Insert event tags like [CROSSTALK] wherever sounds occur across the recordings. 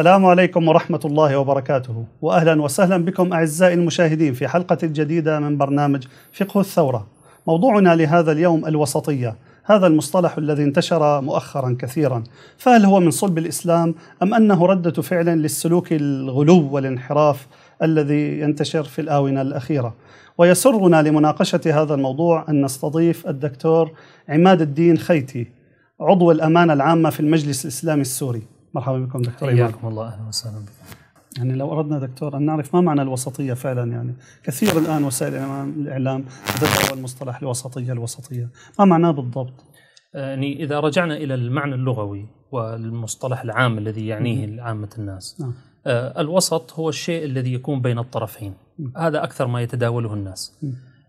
السلام عليكم ورحمة الله وبركاته وأهلا وسهلا بكم أعزائي المشاهدين في حلقة جديدة من برنامج فقه الثورة موضوعنا لهذا اليوم الوسطية هذا المصطلح الذي انتشر مؤخرا كثيرا فهل هو من صلب الإسلام أم أنه ردة فعل للسلوك الغلو والانحراف الذي ينتشر في الآونة الأخيرة ويسرنا لمناقشة هذا الموضوع أن نستضيف الدكتور عماد الدين خيتي عضو الأمانة العامة في المجلس الإسلامي السوري مرحبا بكم دكتور ايمن حياكم الله اهلا وسهلا بكم يعني لو اردنا دكتور ان نعرف ما معنى الوسطيه فعلا يعني كثير الان وسائل الاعلام تدعو المصطلح الوسطيه الوسطيه ما معناه بالضبط آه، يعني اذا رجعنا الى المعنى اللغوي والمصطلح العام الذي يعنيه عامه الناس نعم. آه، الوسط هو الشيء الذي يكون بين الطرفين هذا اكثر ما يتداوله الناس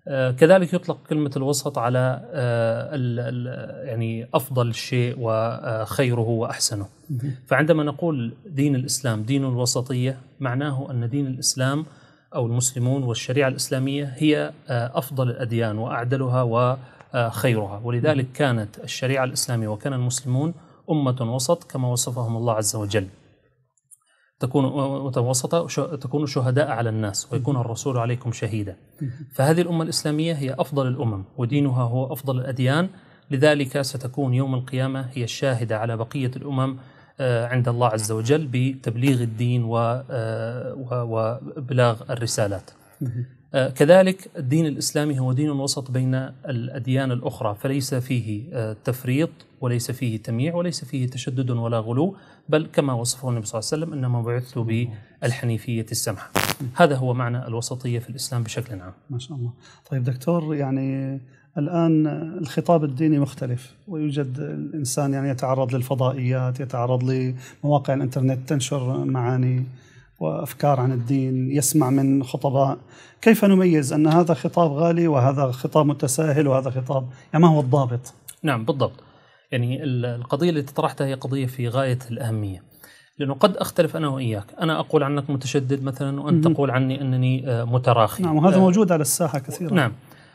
آه، كذلك يطلق كلمة الوسط على آه، يعني أفضل شيء وخيره وأحسنه فعندما نقول دين الإسلام دين الوسطية معناه أن دين الإسلام أو المسلمون والشريعة الإسلامية هي آه، أفضل الأديان وأعدلها وخيرها ولذلك كانت الشريعة الإسلامية وكان المسلمون أمة وسط كما وصفهم الله عز وجل تكون متوسطة تكون شهداء على الناس ويكون الرسول عليكم شهيدا فهذه الأمة الإسلامية هي أفضل الأمم ودينها هو أفضل الأديان لذلك ستكون يوم القيامة هي الشاهدة على بقية الأمم آه، عند الله عز وجل بتبليغ الدين آه، وبلاغ الرسالات آه، كذلك الدين الاسلامي هو دين وسط بين الاديان الاخرى فليس فيه آه، تفريط وليس فيه تمييع وليس فيه تشدد ولا غلو بل كما وصفه النبي صلى الله عليه وسلم انما بعثت بالحنيفيه السمحه. هذا هو معنى الوسطيه في الاسلام بشكل عام. ما شاء الله. طيب دكتور يعني الآن الخطاب الديني مختلف ويوجد الإنسان يعني يتعرض للفضائيات يتعرض لمواقع الإنترنت تنشر معاني وافكار عن الدين يسمع من خطباء كيف نميز ان هذا خطاب غالي وهذا خطاب متساهل وهذا خطاب يعني ما هو الضابط نعم بالضبط يعني القضيه التي طرحتها هي قضيه في غايه الاهميه لانه قد اختلف انا واياك، انا اقول عنك متشدد مثلا وانت م- تقول عني انني آه، متراخي. نعم وهذا آه، موجود على الساحه كثيرا. نعم.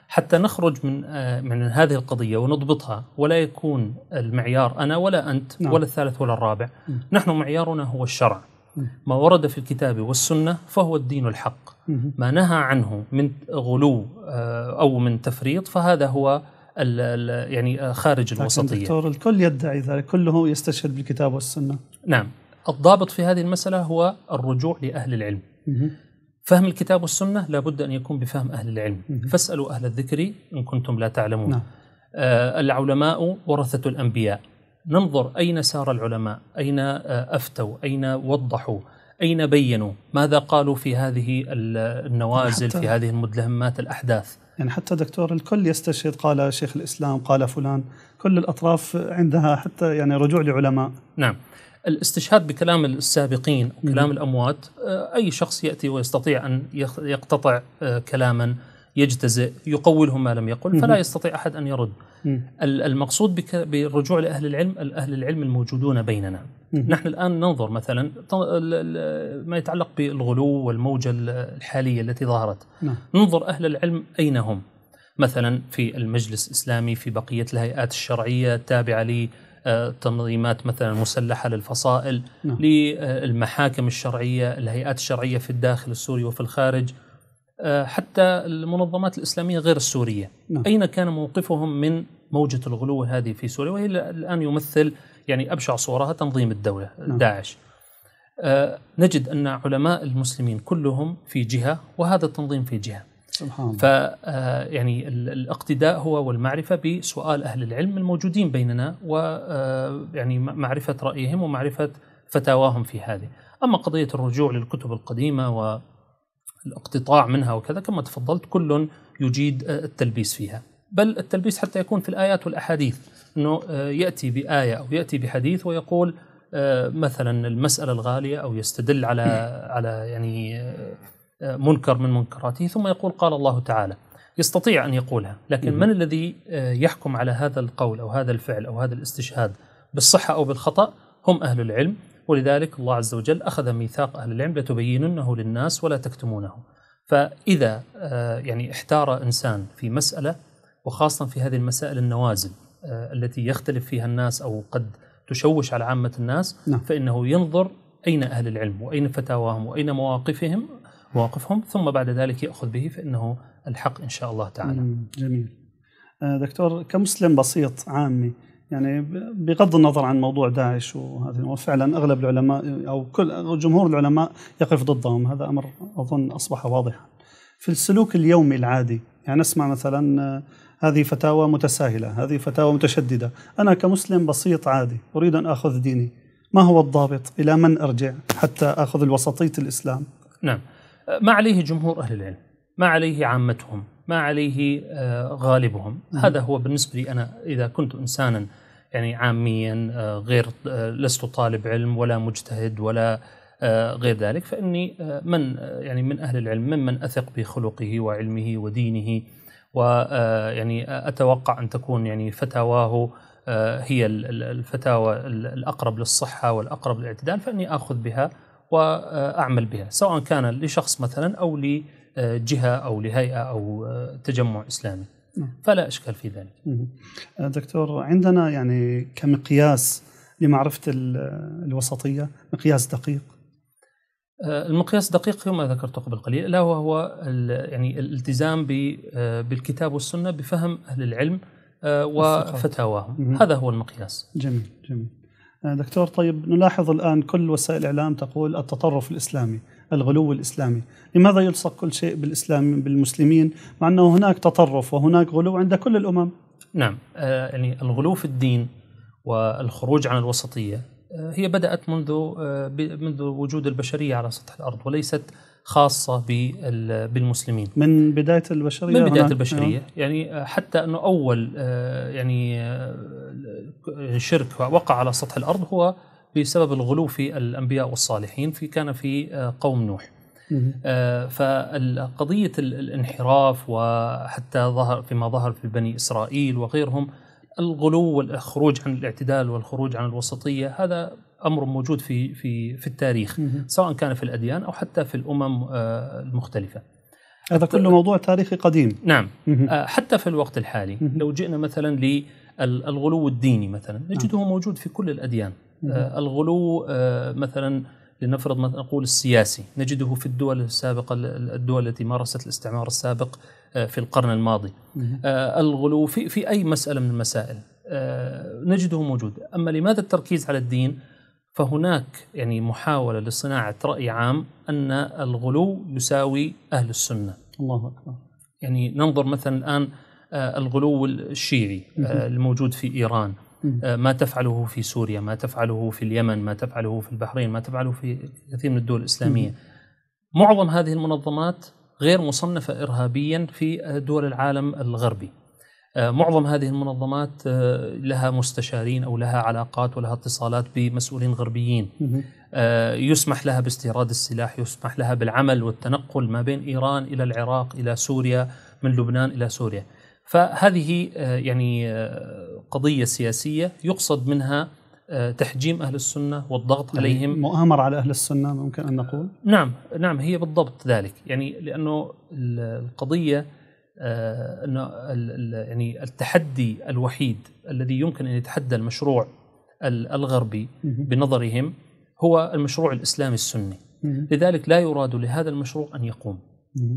حتى نخرج من آه، من هذه القضيه ونضبطها ولا يكون المعيار انا ولا انت نعم. ولا الثالث ولا الرابع، م- نحن معيارنا هو الشرع. ما ورد في الكتاب والسنة فهو الدين الحق ما نهى عنه من غلو آه، أو من تفريط فهذا هو يعني آه، خارج الوسطية دكتور الكل يدعي ذلك كله يستشهد بالكتاب والسنة نعم الضابط في هذه المسألة هو الرجوع لأهل العلم فهم الكتاب والسنة لابد أن يكون بفهم أهل العلم فاسألوا أهل الذكر إن كنتم لا تعلمون نعم. آه، العلماء ورثة الأنبياء ننظر أين سار العلماء أين آه، أفتوا أين وضحوا أين بينوا ماذا قالوا في هذه النوازل في هذه المدلهمات الأحداث يعني حتى دكتور الكل يستشهد قال شيخ الإسلام قال فلان كل الأطراف عندها حتى يعني رجوع لعلماء نعم الاستشهاد بكلام السابقين وكلام الأموات آه، أي شخص يأتي ويستطيع أن يقتطع آه، كلاما يجتزئ يقوله ما لم يقل فلا يستطيع أحد أن يرد المقصود بالرجوع لأهل العلم أهل العلم الموجودون بيننا نحن الآن ننظر مثلا ما يتعلق بالغلو والموجة الحالية التي ظهرت نعم. ننظر أهل العلم أين هم مثلا في المجلس الإسلامي في بقية الهيئات الشرعية التابعة لي آه، تنظيمات مثلا مسلحة للفصائل نعم. للمحاكم آه، الشرعية الهيئات الشرعية في الداخل السوري وفي الخارج آه، حتى المنظمات الإسلامية غير السورية نعم. أين كان موقفهم من موجة الغلو هذه في سوريا وهي الآن يمثل يعني أبشع صورها تنظيم الدولة نعم. داعش آه نجد أن علماء المسلمين كلهم في جهة وهذا التنظيم في جهة سبحان الله ف آه، يعني الاقتداء هو والمعرفه بسؤال اهل العلم الموجودين بيننا و آه، يعني معرفه رايهم ومعرفه فتاواهم في هذه اما قضيه الرجوع للكتب القديمه و الاقتطاع منها وكذا كما تفضلت كل يجيد آه، التلبيس فيها بل التلبيس حتى يكون في الآيات والأحاديث أنه آه، يأتي بآية أو يأتي بحديث ويقول آه، مثلا المسألة الغالية أو يستدل على على يعني منكر من منكراته ثم يقول قال الله تعالى يستطيع أن يقولها لكن من الذي يحكم على هذا القول أو هذا الفعل أو هذا الاستشهاد بالصحة أو بالخطأ هم أهل العلم ولذلك الله عز وجل أخذ ميثاق أهل العلم لتبيننه للناس ولا تكتمونه فإذا آه، يعني احتار إنسان في مسألة وخاصة في هذه المسائل النوازل آه، التي يختلف فيها الناس أو قد تشوش على عامة الناس نعم. فإنه ينظر أين أهل العلم وأين فتاواهم وأين مواقفهم مواقفهم ثم بعد ذلك يأخذ به فإنه الحق إن شاء الله تعالى نعم، جميل آه، دكتور كمسلم بسيط عامي يعني بغض النظر عن موضوع داعش وهذا وفعلا اغلب العلماء او كل جمهور العلماء يقف ضدهم هذا امر اظن اصبح واضحا. في السلوك اليومي العادي يعني نسمع مثلا هذه فتاوى متساهله، هذه فتاوى متشدده، انا كمسلم بسيط عادي اريد ان اخذ ديني، ما هو الضابط؟ الى من ارجع حتى اخذ الوسطيه الاسلام؟ نعم. ما عليه جمهور اهل العلم، ما عليه عامتهم، ما عليه آه، غالبهم هذا هو بالنسبة لي أنا إذا كنت إنسانا يعني عاميا آه، غير آه، لست طالب علم ولا مجتهد ولا غير ذلك فإني من يعني من أهل العلم ممن أثق بخلقه وعلمه ودينه ويعني أتوقع أن تكون يعني فتاواه هي الفتاوى الأقرب للصحة والأقرب للاعتدال فإني آخذ بها وأعمل بها سواء كان لشخص مثلا أو لي جهه او لهيئه او آه، تجمع اسلامي نعم. فلا اشكال في ذلك. آه، دكتور عندنا يعني كمقياس لمعرفه آه، الوسطيه مقياس دقيق المقياس دقيق كما ذكرت قبل قليل لا وهو يعني الالتزام بالكتاب والسنه بفهم اهل العلم وفتاواهم هذا هو المقياس. جميل جميل. آه، دكتور طيب نلاحظ الآن كل وسائل الإعلام تقول التطرف الإسلامي الغلو الإسلامي لماذا يلصق كل شيء بالإسلام بالمسلمين مع أنه هناك تطرف وهناك غلو عند كل الأمم نعم آه، يعني الغلو في الدين والخروج عن الوسطية آه، هي بدأت منذ منذ وجود البشرية على سطح الأرض وليست خاصه بالمسلمين من بدايه البشريه من بدايه البشريه آه. يعني حتى انه اول آه، يعني آه، شرك وقع على سطح الارض هو بسبب الغلو في الانبياء والصالحين في كان في قوم نوح فقضيه الانحراف وحتى ظهر فيما ظهر في بني اسرائيل وغيرهم الغلو والخروج عن الاعتدال والخروج عن الوسطيه هذا امر موجود في في في التاريخ سواء كان في الاديان او حتى في الامم آه، المختلفه. هذا كله موضوع تاريخي قديم. نعم آه، حتى في الوقت الحالي لو جئنا مثلا للغلو الديني مثلا نعم. نجده موجود في كل الاديان. آه، الغلو مثلا لنفرض مثلا نقول السياسي نجده في الدول السابقة الدول التي مارست الاستعمار السابق في القرن الماضي الغلو في, في أي مسألة من المسائل نجده موجود أما لماذا التركيز على الدين فهناك يعني محاولة لصناعة رأي عام أن الغلو يساوي أهل السنة الله أكبر يعني ننظر مثلا الآن آه، الغلو الشيعي آه، الموجود في إيران آه، ما تفعله في سوريا ما تفعله في اليمن ما تفعله في البحرين ما تفعله في كثير من الدول الإسلامية معظم هذه المنظمات غير مصنفة إرهابيا في دول العالم الغربي آه، معظم هذه المنظمات آه، لها مستشارين او لها علاقات ولها اتصالات بمسؤولين غربيين آه، يسمح لها باستيراد السلاح يسمح لها بالعمل والتنقل ما بين ايران الى العراق الى سوريا من لبنان الى سوريا فهذه يعني قضيه سياسيه يقصد منها تحجيم اهل السنه والضغط يعني عليهم مؤامره على اهل السنه ممكن ان نقول نعم نعم هي بالضبط ذلك يعني لانه القضيه آه، انه يعني التحدي الوحيد الذي يمكن ان يتحدى المشروع الغربي بنظرهم هو المشروع الاسلامي السني لذلك لا يراد لهذا المشروع ان يقوم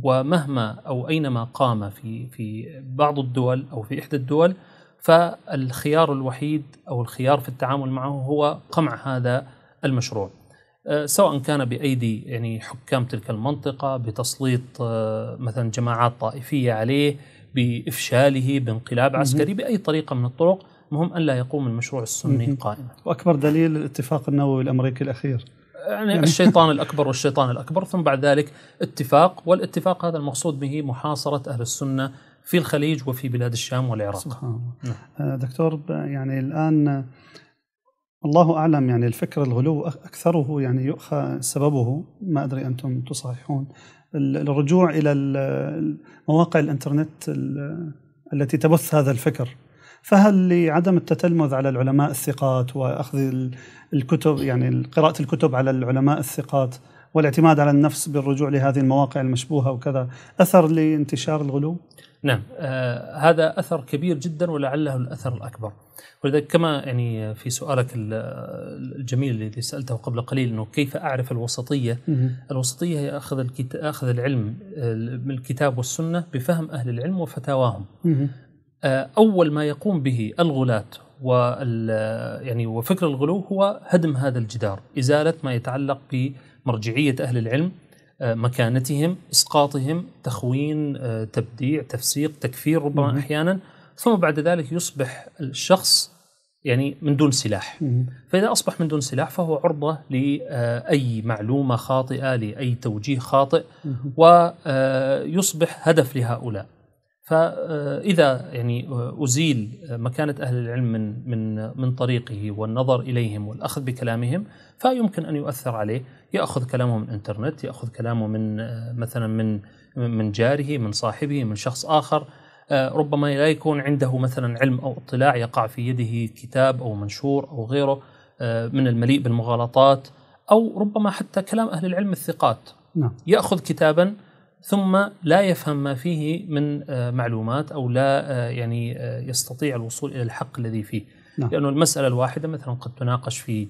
ومهما او اينما قام في في بعض الدول او في احدى الدول فالخيار الوحيد او الخيار في التعامل معه هو قمع هذا المشروع آه، سواء كان بايدي يعني حكام تلك المنطقه بتسليط آه، مثلا جماعات طائفيه عليه بافشاله بانقلاب عسكري باي طريقه من الطرق المهم ان لا يقوم المشروع السني قائما واكبر دليل الاتفاق النووي الامريكي الاخير يعني, يعني الشيطان [LAUGHS] الاكبر والشيطان الاكبر ثم بعد ذلك اتفاق والاتفاق هذا المقصود به محاصره اهل السنه في الخليج وفي بلاد الشام والعراق سبحان الله. نعم. آه، دكتور يعني الان الله أعلم يعني الفكر الغلو أكثره يعني يؤخى سببه ما أدري أنتم تصححون الرجوع إلى مواقع الإنترنت التي تبث هذا الفكر فهل لعدم التتلمذ على العلماء الثقات واخذ الكتب يعني قراءه الكتب على العلماء الثقات والاعتماد على النفس بالرجوع لهذه المواقع المشبوهه وكذا اثر لانتشار الغلو؟ نعم آه هذا اثر كبير جدا ولعله الاثر الاكبر ولذلك كما يعني في سؤالك الجميل الذي سالته قبل قليل انه كيف اعرف الوسطيه؟ الوسطيه هي اخذ اخذ العلم آه، من الكتاب والسنه بفهم اهل العلم وفتاواهم. آه اول ما يقوم به الغلاة وال يعني وفكر الغلو هو هدم هذا الجدار، ازاله ما يتعلق بمرجعيه اهل العلم آه، مكانتهم اسقاطهم تخوين آه، تبديع تفسيق تكفير ربما احيانا ثم بعد ذلك يصبح الشخص يعني من دون سلاح فاذا اصبح من دون سلاح فهو عرضه لاي معلومه خاطئه لاي توجيه خاطئ ويصبح آه، هدف لهؤلاء فاذا يعني ازيل مكانه اهل العلم من من من طريقه والنظر اليهم والاخذ بكلامهم فيمكن ان يؤثر عليه ياخذ كلامه من الانترنت ياخذ كلامه من آه، مثلا من من جاره من صاحبه من شخص اخر آه، ربما لا يكون عنده مثلا علم او اطلاع يقع في يده كتاب او منشور او غيره آه، من المليء بالمغالطات او ربما حتى كلام اهل العلم الثقات نعم. ياخذ كتابا ثم لا يفهم ما فيه من معلومات او لا يعني يستطيع الوصول الى الحق الذي فيه نعم. لانه المساله الواحده مثلا قد تناقش في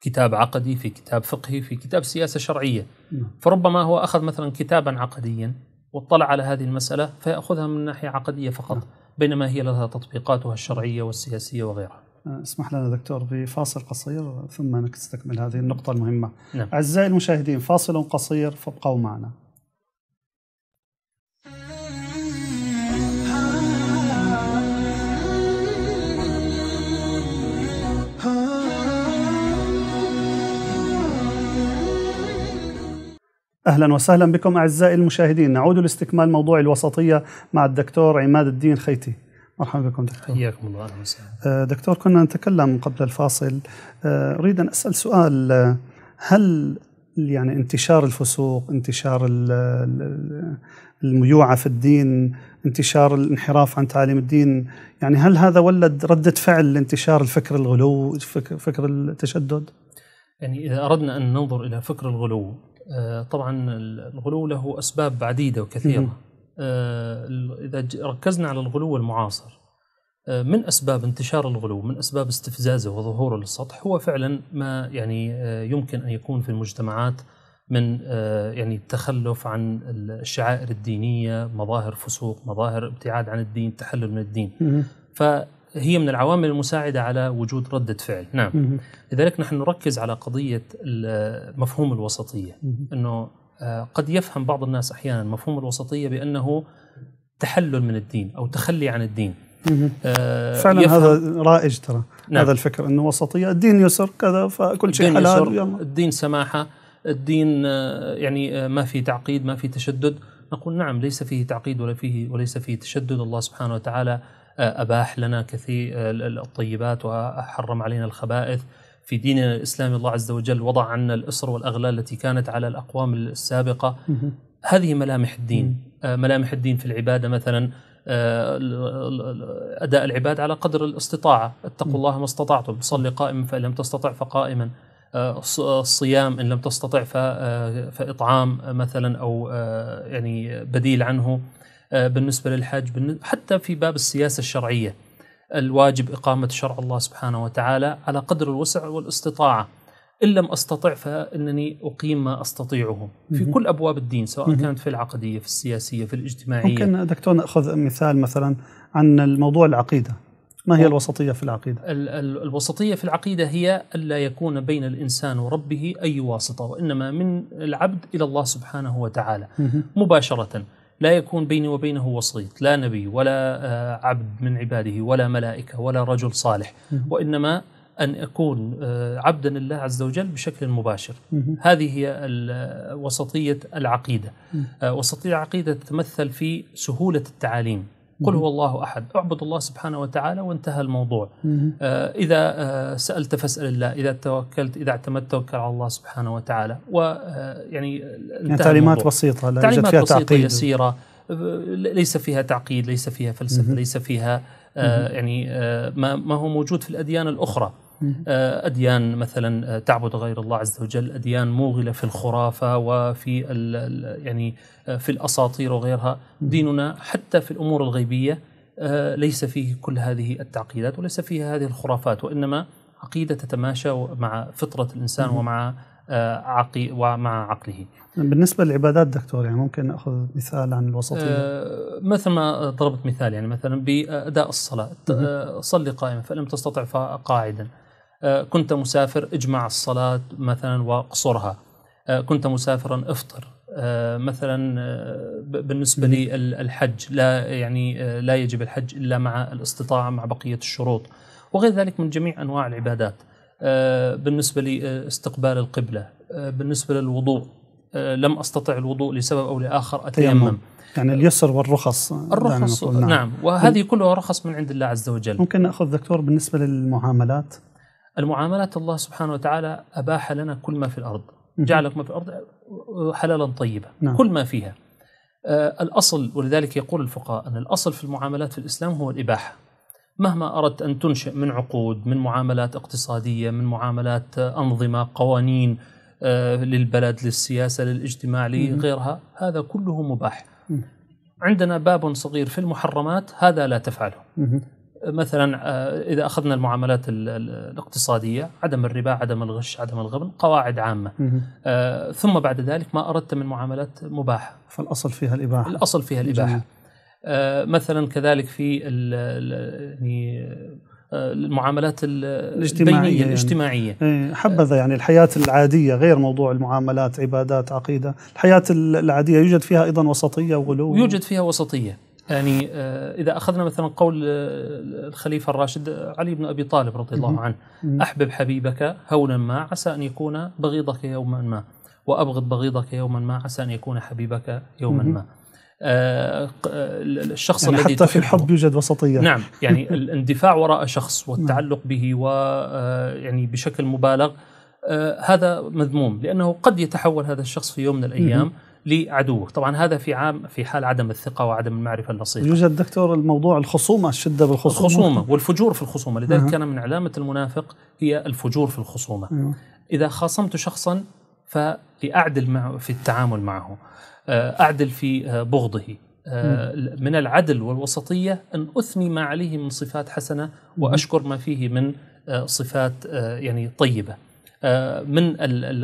كتاب عقدي في كتاب فقهي في كتاب سياسة شرعية نعم. فربما هو أخذ مثلا كتابا عقديا واطلع على هذه المسألة فيأخذها من ناحية عقدية فقط نعم. بينما هي لها تطبيقاتها الشرعية والسياسية وغيرها أه، اسمح لنا دكتور بفاصل قصير ثم نستكمل هذه النقطة المهمة نعم. أعزائي المشاهدين فاصل قصير فابقوا معنا اهلا وسهلا بكم اعزائي المشاهدين نعود لاستكمال موضوع الوسطيه مع الدكتور عماد الدين خيتي مرحبا بكم دكتور حياكم الله اهلا وسهلا آه، دكتور كنا نتكلم قبل الفاصل آه، اريد ان اسال سؤال هل يعني انتشار الفسوق انتشار الميوعة في الدين انتشار الانحراف عن تعاليم الدين يعني هل هذا ولد ردة فعل لانتشار الفكر الغلو فكر, فكر التشدد؟ يعني إذا أردنا أن ننظر إلى فكر الغلو آه، طبعا الغلو له اسباب عديده وكثيره آه، اذا ركزنا على الغلو المعاصر آه، من اسباب انتشار الغلو من اسباب استفزازه وظهوره للسطح هو فعلا ما يعني يمكن ان يكون في المجتمعات من يعني التخلف عن الشعائر الدينيه مظاهر فسوق مظاهر ابتعاد عن الدين تحلل من الدين ف هي من العوامل المساعدة على وجود ردة فعل نعم لذلك نحن نركز على قضية مفهوم الوسطية أنه آه، قد يفهم بعض الناس أحيانا مفهوم الوسطية بأنه تحلل من الدين أو تخلي عن الدين آه، فعلا هذا رائج ترى نعم. هذا الفكر أنه وسطية الدين يسر كذا فكل شيء حلال يسر الدين سماحة الدين آه، يعني ما في تعقيد ما في تشدد نقول نعم ليس فيه تعقيد ولا فيه وليس فيه تشدد الله سبحانه وتعالى أباح لنا كثير الطيبات وحرم علينا الخبائث في ديننا الإسلامي الله عز وجل وضع عنا الأسر والأغلال التي كانت على الأقوام السابقة هذه ملامح الدين آه، ملامح الدين في العبادة مثلا آه، أداء العباد على قدر الاستطاعة اتقوا الله ما استطعتم صل قائما فإن لم تستطع فقائما الصيام آه، إن لم تستطع فإطعام مثلا أو يعني بديل عنه آه، بالنسبه للحج حتى في باب السياسه الشرعيه الواجب اقامه شرع الله سبحانه وتعالى على قدر الوسع والاستطاعه ان لم استطع فانني اقيم ما استطيعه في كل ابواب الدين سواء كانت في العقديه في السياسيه في الاجتماعيه ممكن دكتور ناخذ مثال مثلا عن الموضوع العقيده ما هي الوسطيه في العقيده ال ال الوسطيه في العقيده هي الا يكون بين الانسان وربه اي واسطه وانما من العبد الى الله سبحانه وتعالى مباشره لا يكون بيني وبينه وسيط لا نبي ولا آه، عبد من عباده ولا ملائكة ولا رجل صالح وإنما أن أكون آه، عبدا لله عز وجل بشكل مباشر هذه هي آه، وسطية العقيدة وسطية العقيدة تتمثل في سهولة التعاليم قل هو الله أحد اعبد الله سبحانه وتعالى وانتهى الموضوع آه إذا آه سألت فاسأل الله إذا توكلت إذا اعتمدت توكل على الله سبحانه وتعالى ويعني آه، يعني, يعني تعليمات الموضوع. بسيطة تعليمات فيها بسيطة يسيرة ليس فيها تعقيد ليس فيها فلسفه ليس فيها آه، يعني آه، ما هو موجود في الاديان الاخرى آه، أديان مثلا تعبد غير الله عز وجل أديان موغلة في الخرافة وفي يعني في الأساطير وغيرها ديننا حتى في الأمور الغيبية ليس فيه كل هذه التعقيدات وليس فيها هذه الخرافات وإنما عقيدة تتماشى مع فطرة الإنسان ومع آه، عقل ومع عقله بالنسبة للعبادات دكتور يعني ممكن ناخذ مثال عن الوسطية آه، مثل ما ضربت مثال يعني مثلا بأداء الصلاة آه، صلي قائما فلم تستطع فقاعدا كنت مسافر اجمع الصلاة مثلا واقصرها كنت مسافرا افطر مثلا بالنسبة للحج لا يعني لا يجب الحج إلا مع الاستطاعة مع بقية الشروط وغير ذلك من جميع أنواع العبادات آه، بالنسبة لاستقبال القبلة آه، بالنسبة للوضوء آه، لم أستطع الوضوء لسبب أو لآخر أتيمم يعني اليسر والرخص الرخص نعم. نعم وهذه كلها رخص من عند الله عز وجل ممكن نأخذ دكتور بالنسبة للمعاملات المعاملات الله سبحانه وتعالى أباح لنا كل ما في الأرض جعلك ما في الأرض حلالا طيبا نعم. كل ما فيها الأصل ولذلك يقول الفقهاء أن الأصل في المعاملات في الإسلام هو الإباحة مهما أردت أن تنشئ من عقود من معاملات اقتصادية من معاملات آه، أنظمة قوانين آه، للبلد للسياسة للاجتماع لغيرها هذا كله مباح عندنا باب صغير في المحرمات هذا لا تفعله مثلا آه، اذا اخذنا المعاملات الاقتصاديه عدم الربا عدم الغش عدم الغبن قواعد عامه ثم بعد ذلك ما اردت من معاملات مباحه فالاصل فيها الاباحه الاصل فيها الاباحه آه، مثلا كذلك في يعني آه، المعاملات الاجتماعية يعني. الاجتماعية يعني. حبذا يعني الحياة العادية غير موضوع المعاملات عبادات عقيدة الحياة العادية يوجد فيها أيضا وسطية وغلو يوجد فيها وسطية يعني آه، إذا أخذنا مثلا قول الخليفة الراشد علي بن أبي طالب رضي الله عنه أحبب حبيبك هونا ما عسى أن يكون بغيضك يوما ما وأبغض بغيضك يوما ما عسى أن يكون حبيبك يوما ما آه، آه، الشخص يعني الذي حتى في الحب يوجد وسطية نعم يعني [LAUGHS] الاندفاع وراء شخص والتعلق به ويعني آه، بشكل مبالغ هذا مذموم لأنه قد يتحول هذا الشخص في يوم من الأيام لعدوه طبعا هذا في عام في حال عدم الثقة وعدم المعرفة النصيحة يوجد دكتور الموضوع الخصومة الشدة بالخصومة الخصومة والفجور في الخصومة لذلك كان من علامة المنافق هي الفجور في الخصومة إذا خاصمت شخصا فلأعدل في التعامل معه آه، أعدل في آه، بغضه آه، من العدل والوسطية أن أثني ما عليه من صفات حسنة وأشكر ما فيه من صفات يعني طيبة من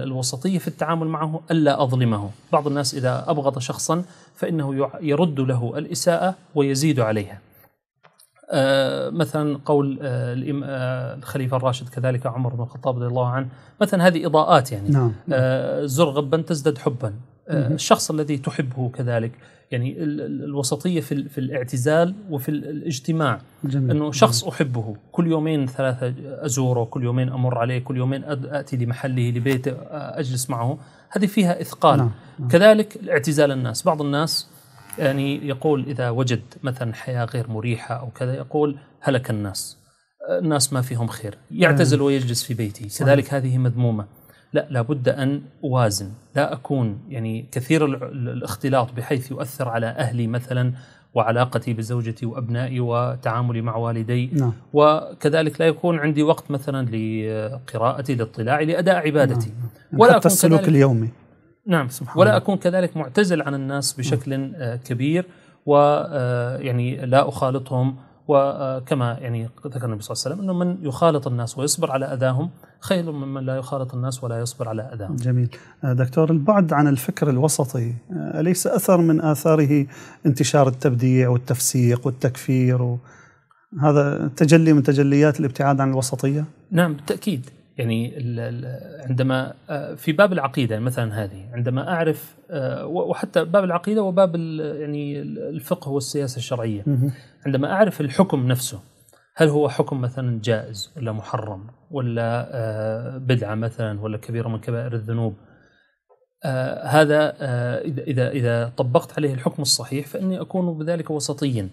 الوسطية في التعامل معه ألا أظلمه بعض الناس إذا أبغض شخصا فإنه يرد له الإساءة ويزيد عليها مثلا قول الخليفة الراشد كذلك عمر بن الخطاب رضي الله عنه مثلا هذه إضاءات يعني نعم. زر غبا تزدد حبا الشخص الذي تحبه كذلك يعني الوسطيه في في الاعتزال وفي الاجتماع جميل. انه شخص احبه كل يومين ثلاثه ازوره كل يومين امر عليه كل يومين اتي لمحله لبيته اجلس معه هذه فيها اثقال نعم. نعم. كذلك الاعتزال الناس بعض الناس يعني يقول اذا وجد مثلا حياه غير مريحه او كذا يقول هلك الناس الناس ما فيهم خير يعتزل آه. ويجلس في بيته كذلك هذه مذمومه لا لابد أن أوازن لا أكون يعني كثير الاختلاط بحيث يؤثر على أهلي مثلا وعلاقتي بزوجتي وأبنائي وتعاملي مع والدي نعم. وكذلك لا يكون عندي وقت مثلا لقراءتي لاطلاعي لأداء عبادتي نعم. نعم. ولا حتى السلوك اليومي نعم سبحان ولا أكون كذلك معتزل عن الناس بشكل نعم. كبير ويعني آه، لا أخالطهم وكما يعني ذكر النبي صلى الله عليه وسلم انه من يخالط الناس ويصبر على اذاهم خير ممن لا يخالط الناس ولا يصبر على اذاهم. جميل. آه، دكتور البعد عن الفكر الوسطي آه، اليس اثر من اثاره انتشار التبديع والتفسيق والتكفير و... هذا تجلي من تجليات الابتعاد عن الوسطيه؟ نعم بالتاكيد يعني عندما آه، في باب العقيده مثلا هذه عندما اعرف آه، وحتى باب العقيده وباب يعني الفقه والسياسه الشرعيه عندما اعرف الحكم نفسه هل هو حكم مثلا جائز ولا محرم ولا آه، بدعه مثلا ولا كبيره من كبائر الذنوب هذا إذا, إذا طبقت عليه الحكم الصحيح فإني أكون بذلك وسطيا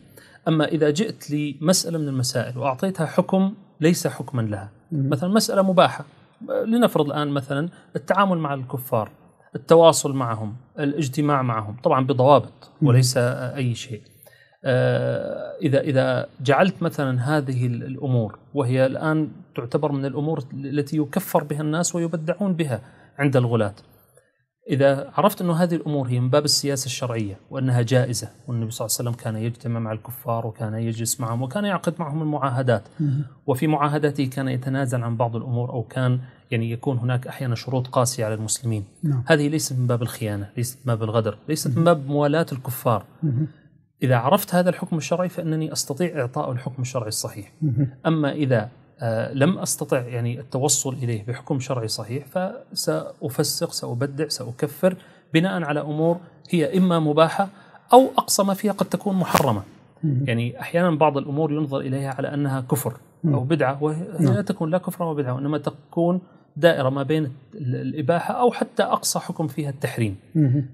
أما إذا جئت لمسألة من المسائل وأعطيتها حكم ليس حكما لها مثلا مسألة مباحة لنفرض الآن مثلا التعامل مع الكفار التواصل معهم الاجتماع معهم طبعا بضوابط وليس أي شيء آه، إذا إذا جعلت مثلا هذه الأمور وهي الآن تعتبر من الأمور التي يكفر بها الناس ويبدعون بها عند الغلاة إذا عرفت أن هذه الأمور هي من باب السياسة الشرعية وأنها جائزة والنبي صلى الله عليه وسلم كان يجتمع مع الكفار وكان يجلس معهم وكان يعقد معهم المعاهدات وفي معاهدته كان يتنازل عن بعض الأمور أو كان يعني يكون هناك أحيانا شروط قاسية على المسلمين نعم. هذه ليست من باب الخيانة ليست من باب الغدر ليست من باب موالاة الكفار إذا عرفت هذا الحكم الشرعي فإنني أستطيع إعطاء الحكم الشرعي الصحيح أما إذا آه، لم استطع يعني التوصل اليه بحكم شرعي صحيح فسافسق سابدع ساكفر بناء على امور هي اما مباحه او اقصى ما فيها قد تكون محرمه يعني احيانا بعض الامور ينظر اليها على انها كفر او بدعه وهي نعم. لا تكون لا كفرا وبدعه وانما تكون دائرة ما بين الإباحة أو حتى أقصى حكم فيها التحريم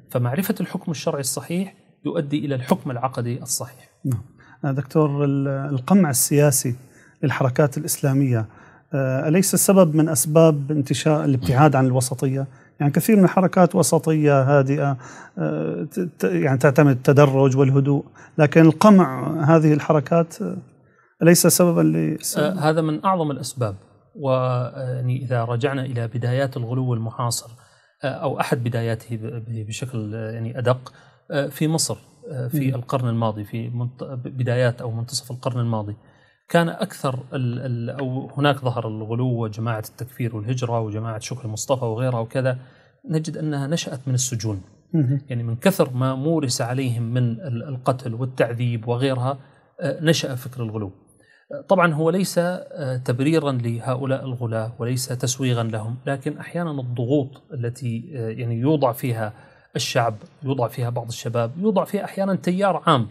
فمعرفة الحكم الشرعي الصحيح يؤدي إلى الحكم العقدي الصحيح نعم. آه، دكتور القمع السياسي للحركات الإسلامية آه، أليس السبب من أسباب انتشاء الابتعاد عن الوسطية؟ يعني كثير من الحركات وسطية هادئة آه، يعني تعتمد التدرج والهدوء لكن القمع هذه الحركات آه، أليس سببا ل هذا من أعظم الأسباب ويعني إذا رجعنا إلى بدايات الغلو المحاصر أو أحد بداياته بشكل يعني أدق في مصر في القرن الماضي في بدايات أو منتصف القرن الماضي كان اكثر الـ الـ او هناك ظهر الغلو وجماعه التكفير والهجره وجماعه شكر المصطفى وغيرها وكذا نجد انها نشات من السجون يعني من كثر ما مورس عليهم من القتل والتعذيب وغيرها آه، نشا فكر الغلو آه، طبعا هو ليس آه، تبريرا لهؤلاء الغلاة وليس تسويغا لهم لكن احيانا الضغوط التي يعني يوضع فيها الشعب يوضع فيها بعض الشباب يوضع فيها احيانا تيار عام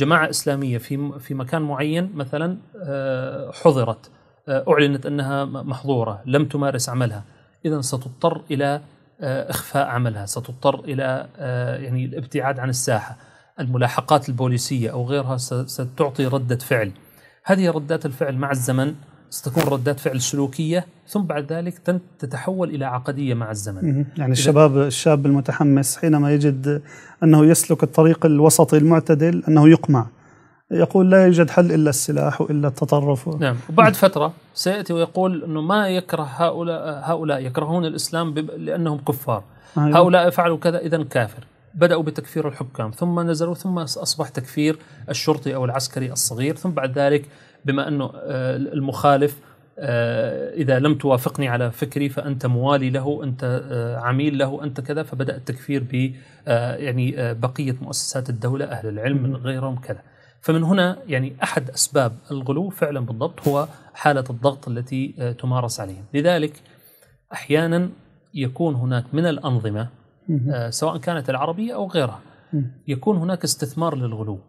جماعه اسلاميه في في مكان معين مثلا آه، حظرت آه، اعلنت انها محظوره لم تمارس عملها اذا ستضطر الى آه، اخفاء عملها ستضطر الى يعني الابتعاد عن الساحه الملاحقات البوليسيه او غيرها ستعطي رده فعل هذه ردات الفعل مع الزمن ستكون ردات فعل سلوكيه ثم بعد ذلك تتحول الى عقديه مع الزمن. يعني الشباب الشاب المتحمس حينما يجد انه يسلك الطريق الوسطي المعتدل انه يقمع. يقول لا يوجد حل الا السلاح والا التطرف. نعم، وبعد فتره سياتي ويقول انه ما يكره هؤلاء هؤلاء يكرهون الاسلام لانهم كفار. أيوة. هؤلاء فعلوا كذا اذا كافر. بدأوا بتكفير الحكام ثم نزلوا ثم أصبح تكفير الشرطي أو العسكري الصغير ثم بعد ذلك بما انه آه، المخالف آه، اذا لم توافقني على فكري فانت موالي له انت آه، عميل له انت كذا فبدا التكفير ب يعني بقيه مؤسسات الدوله اهل العلم من غيرهم كذا فمن هنا يعني احد اسباب الغلو فعلا بالضبط هو حاله الضغط التي تمارس عليهم لذلك احيانا يكون هناك من الانظمه سواء كانت العربيه او غيرها يكون هناك استثمار للغلو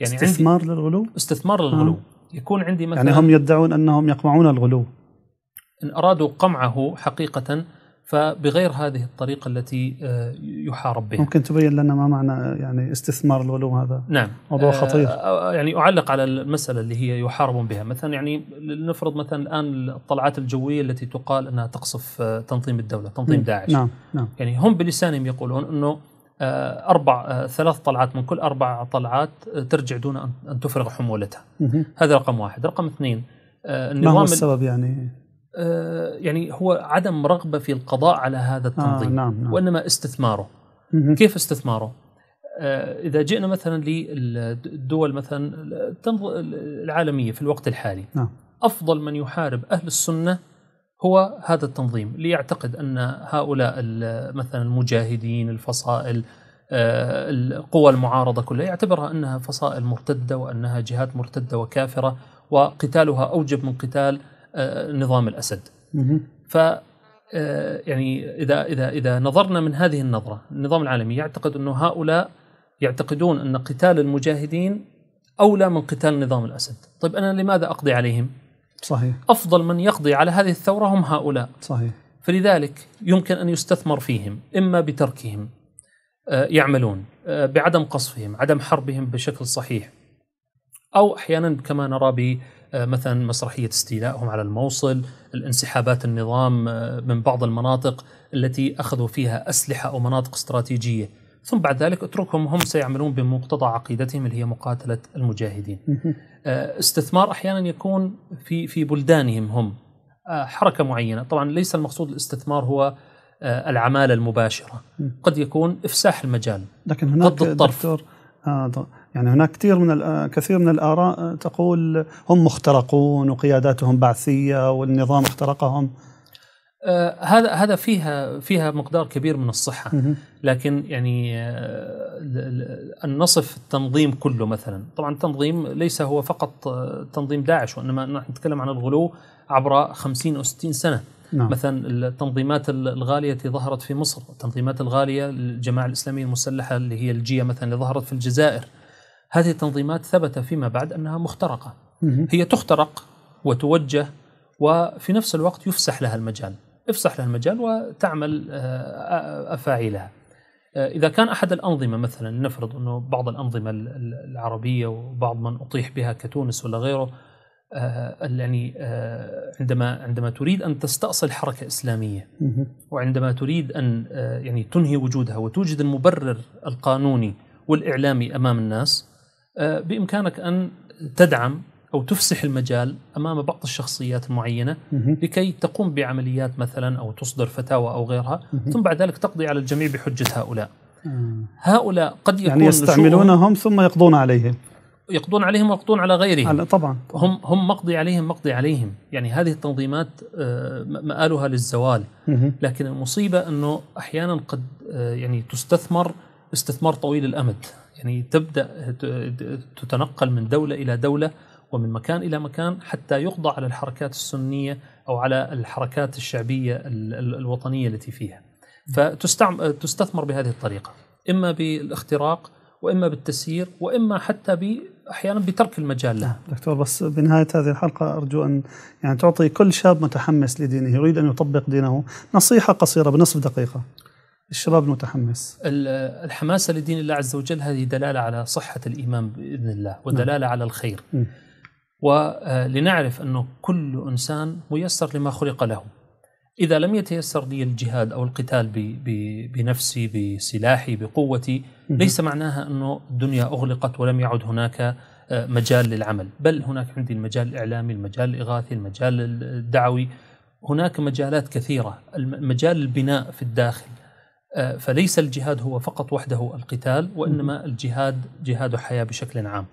يعني استثمار للغلو استثمار للغلو آه. يكون عندي يعني مثلا يعني هم يدعون انهم يقمعون الغلو ان ارادوا قمعه حقيقه فبغير هذه الطريقه التي آه، يحارب بها ممكن تبين لنا ما معنى يعني استثمار الغلو هذا نعم موضوع آه، خطير يعني اعلق على المساله اللي هي يحاربون بها مثلا يعني لنفرض مثلا الان الطلعات الجويه التي تقال انها تقصف آه، تنظيم الدوله تنظيم داعش نعم نعم يعني هم بلسانهم يقولون انه آه، أربع آه، ثلاث طلعات من كل أربع طلعات آه، ترجع دون أن تفرغ حمولتها هذا رقم واحد رقم اثنين ما هو السبب يعني؟ يعني هو عدم رغبة في القضاء على هذا التنظيم آه نعم نعم. وإنما استثماره كيف استثماره؟ إذا جئنا مثلا للدول مثلا العالمية في الوقت الحالي نعم. أفضل من يحارب أهل السنة هو هذا التنظيم اللي يعتقد ان هؤلاء مثلا المجاهدين الفصائل آه، القوى المعارضه كلها يعتبرها انها فصائل مرتده وانها جهات مرتده وكافره وقتالها اوجب من قتال آه، نظام الاسد. ف آه، يعني اذا اذا اذا نظرنا من هذه النظره، النظام العالمي يعتقد انه هؤلاء يعتقدون ان قتال المجاهدين اولى من قتال نظام الاسد، طيب انا لماذا اقضي عليهم؟ صحيح افضل من يقضي على هذه الثوره هم هؤلاء صحيح فلذلك يمكن ان يستثمر فيهم اما بتركهم آه، يعملون آه، بعدم قصفهم عدم حربهم بشكل صحيح او احيانا كما نرى آه، مثلا مسرحيه استيلائهم على الموصل، الانسحابات النظام من بعض المناطق التي اخذوا فيها اسلحه او مناطق استراتيجيه، ثم بعد ذلك اتركهم هم سيعملون بمقتضى عقيدتهم اللي هي مقاتله المجاهدين. آه، استثمار احيانا يكون في في بلدانهم هم آه، حركه معينه، طبعا ليس المقصود الاستثمار هو آه، العماله المباشره، قد يكون افساح المجال لكن هناك ضد الطرف دكتور يعني هناك كثير من كثير من الاراء تقول هم مخترقون وقياداتهم بعثيه والنظام اخترقهم آه، هذا هذا فيها فيها مقدار كبير من الصحه لكن يعني ان آه، نصف التنظيم كله مثلا طبعا التنظيم ليس هو فقط آه، تنظيم داعش وانما نحن نتكلم عن الغلو عبر 50 او 60 سنه نعم. مثلا التنظيمات الغالية التي ظهرت في مصر التنظيمات الغالية الجماعة الإسلامية المسلحة اللي هي الجية مثلا اللي ظهرت في الجزائر هذه التنظيمات ثبت فيما بعد أنها مخترقة هي تخترق وتوجه وفي نفس الوقت يفسح لها المجال افسح لها المجال وتعمل آه، آه، افاعيلها آه، اذا كان احد الانظمه مثلا نفرض انه بعض الانظمه العربيه وبعض من اطيح بها كتونس ولا غيره يعني عندما عندما تريد ان تستاصل حركه اسلاميه وعندما تريد ان يعني تنهي وجودها وتوجد المبرر القانوني والاعلامي امام الناس بامكانك ان تدعم او تفسح المجال امام بعض الشخصيات المعينه لكي تقوم بعمليات مثلا او تصدر فتاوى او غيرها ثم بعد ذلك تقضي على الجميع بحجه هؤلاء. آه. هؤلاء قد يكون يعني يستعملونهم ثم يقضون عليهم. يقضون عليهم ويقضون على غيرهم طبعا هم هم مقضي عليهم مقضي عليهم يعني هذه التنظيمات آه، مآلها للزوال لكن المصيبة أنه أحيانا قد آه، يعني تستثمر استثمار طويل الأمد يعني تبدأ تتنقل من دولة إلى دولة ومن مكان إلى مكان حتى يقضى على الحركات السنية أو على الحركات الشعبية الوطنية التي فيها فتستثمر بهذه الطريقة إما بالاختراق واما بالتسيير واما حتى ب احيانا بترك المجال له. نعم، دكتور بس بنهايه هذه الحلقه ارجو ان يعني تعطي كل شاب متحمس لدينه يريد ان يطبق دينه نصيحه قصيره بنصف دقيقه. الشباب المتحمس الحماسه لدين الله عز وجل هذه دلاله على صحه الايمان باذن الله نعم. ودلاله نعم. على الخير. م. ولنعرف أنه كل إنسان ميسر لما خلق له إذا لم يتيسر لي الجهاد أو القتال بنفسي بسلاحي بقوتي ليس معناها أنه الدنيا أغلقت ولم يعد هناك آه، مجال للعمل بل هناك عندي المجال الإعلامي المجال الإغاثي المجال الدعوي هناك مجالات كثيرة مجال البناء في الداخل آه، فليس الجهاد هو فقط وحده القتال وإنما الجهاد جهاد حياة بشكل عام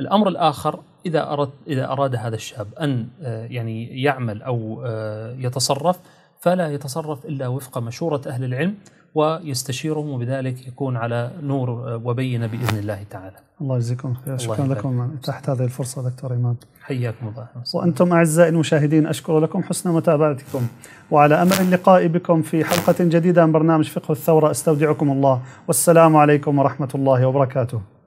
الامر الاخر اذا اراد اذا اراد هذا الشاب ان آه، يعني يعمل او آه، يتصرف فلا يتصرف الا وفق مشوره اهل العلم ويستشيرهم وبذلك يكون على نور آه، وبينه باذن الله تعالى. الله يجزيكم خير، شكرا لكم تحت هذه الفرصه دكتور ايمان. حياكم الله. وانتم اعزائي المشاهدين اشكر لكم حسن متابعتكم وعلى امل اللقاء بكم في حلقه جديده من برنامج فقه الثوره استودعكم الله والسلام عليكم ورحمه الله وبركاته.